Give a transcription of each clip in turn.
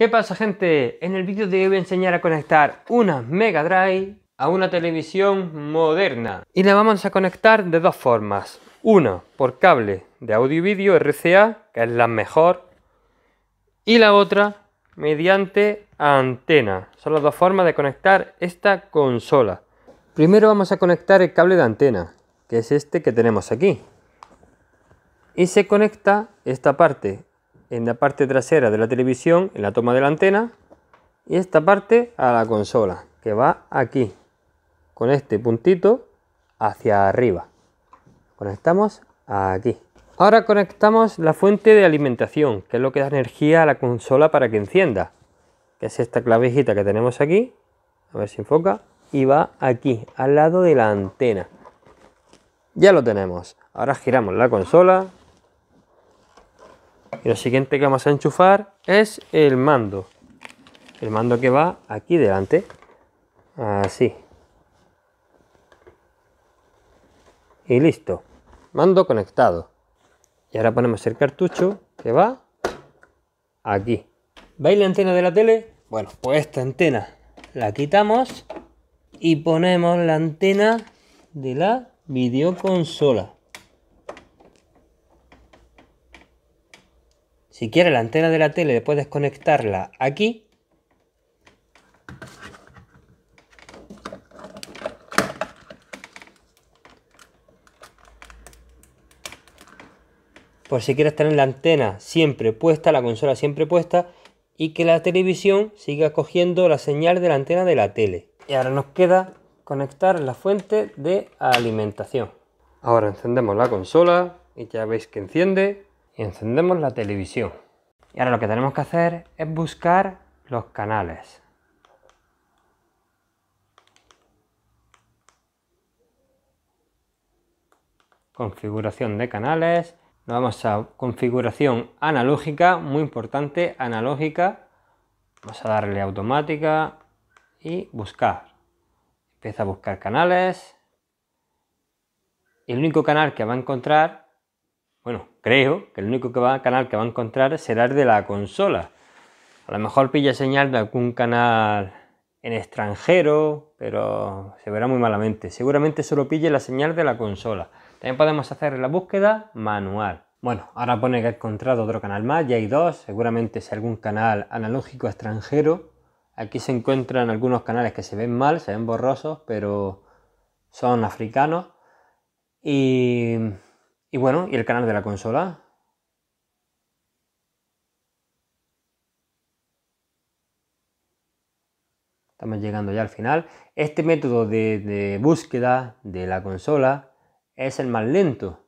¿Qué pasa gente? En el vídeo de hoy voy a enseñar a conectar una Mega Drive a una televisión moderna y la vamos a conectar de dos formas. Una por cable de audio y vídeo RCA, que es la mejor, y la otra mediante antena. Son las dos formas de conectar esta consola. Primero vamos a conectar el cable de antena, que es este que tenemos aquí. Y se conecta esta parte en la parte trasera de la televisión, en la toma de la antena, y esta parte a la consola, que va aquí, con este puntito hacia arriba. Conectamos aquí. Ahora conectamos la fuente de alimentación, que es lo que da energía a la consola para que encienda, que es esta clavijita que tenemos aquí, a ver si enfoca, y va aquí, al lado de la antena. Ya lo tenemos. Ahora giramos la consola, y lo siguiente que vamos a enchufar es el mando. El mando que va aquí delante. Así. Y listo. Mando conectado. Y ahora ponemos el cartucho que va aquí. ¿Veis la antena de la tele? Bueno, pues esta antena la quitamos y ponemos la antena de la videoconsola. Si quieres la antena de la tele puedes conectarla aquí. Por si quieres tener la antena siempre puesta, la consola siempre puesta y que la televisión siga cogiendo la señal de la antena de la tele. Y ahora nos queda conectar la fuente de alimentación. Ahora encendemos la consola y ya veis que enciende encendemos la televisión. Y ahora lo que tenemos que hacer es buscar los canales. Configuración de canales. Nos vamos a configuración analógica, muy importante, analógica. Vamos a darle automática y buscar. Empieza a buscar canales. El único canal que va a encontrar bueno, creo que el único canal que va a encontrar será el de la consola. A lo mejor pilla señal de algún canal en extranjero, pero se verá muy malamente. Seguramente solo pille la señal de la consola. También podemos hacer la búsqueda manual. Bueno, ahora pone que ha encontrado otro canal más, ya hay dos, seguramente es algún canal analógico extranjero. Aquí se encuentran algunos canales que se ven mal, se ven borrosos, pero son africanos. Y y bueno, y el canal de la consola. Estamos llegando ya al final. Este método de, búsqueda de la consola es el más lento.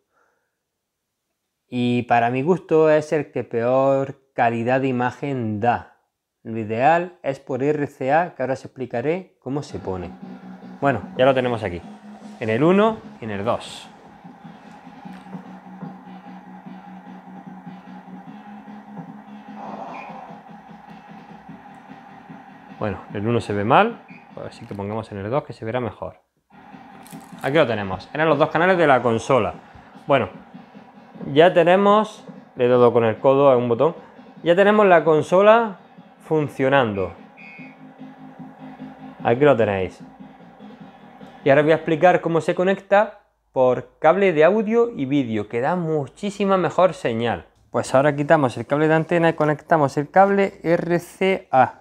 Y para mi gusto es el que peor calidad de imagen da. Lo ideal es por RCA, que ahora os explicaré cómo se pone. Bueno, ya lo tenemos aquí. En el 1 y en el 2. Bueno, el 1 se ve mal, así que pongamos en el 2 que se verá mejor. Aquí lo tenemos, eran los dos canales de la consola. Bueno, ya tenemos, le he dado con el codo a un botón, ya tenemos la consola funcionando. Aquí lo tenéis. Y ahora voy a explicar cómo se conecta por cable de audio y vídeo, que da muchísima mejor señal. Pues ahora quitamos el cable de antena y conectamos el cable RCA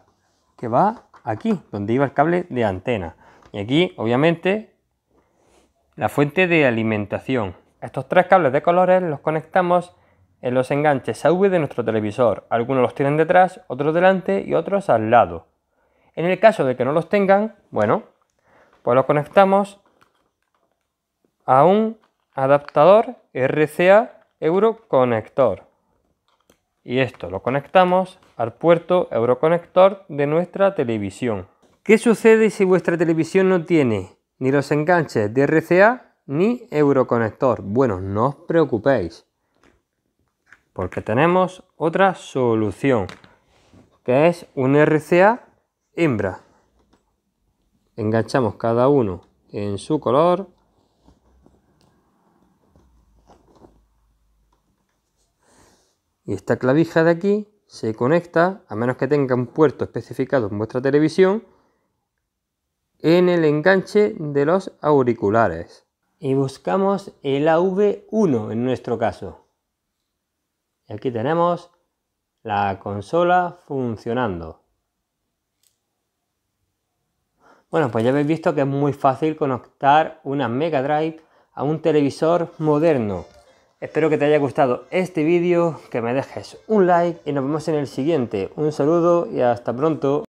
que va aquí, donde iba el cable de antena. Y aquí, obviamente, la fuente de alimentación. Estos tres cables de colores los conectamos en los enganches AV de nuestro televisor. Algunos los tienen detrás, otros delante y otros al lado. En el caso de que no los tengan, bueno, pues los conectamos a un adaptador RCA conector y esto lo conectamos al puerto Euroconector de nuestra televisión. ¿Qué sucede si vuestra televisión no tiene ni los enganches de RCA ni Euroconector? Bueno, no os preocupéis, porque tenemos otra solución, que es un RCA hembra. Enganchamos cada uno en su color Y esta clavija de aquí se conecta, a menos que tenga un puerto especificado en vuestra televisión, en el enganche de los auriculares. Y buscamos el AV1 en nuestro caso. Y aquí tenemos la consola funcionando. Bueno, pues ya habéis visto que es muy fácil conectar una Mega Drive a un televisor moderno. Espero que te haya gustado este vídeo, que me dejes un like y nos vemos en el siguiente. Un saludo y hasta pronto.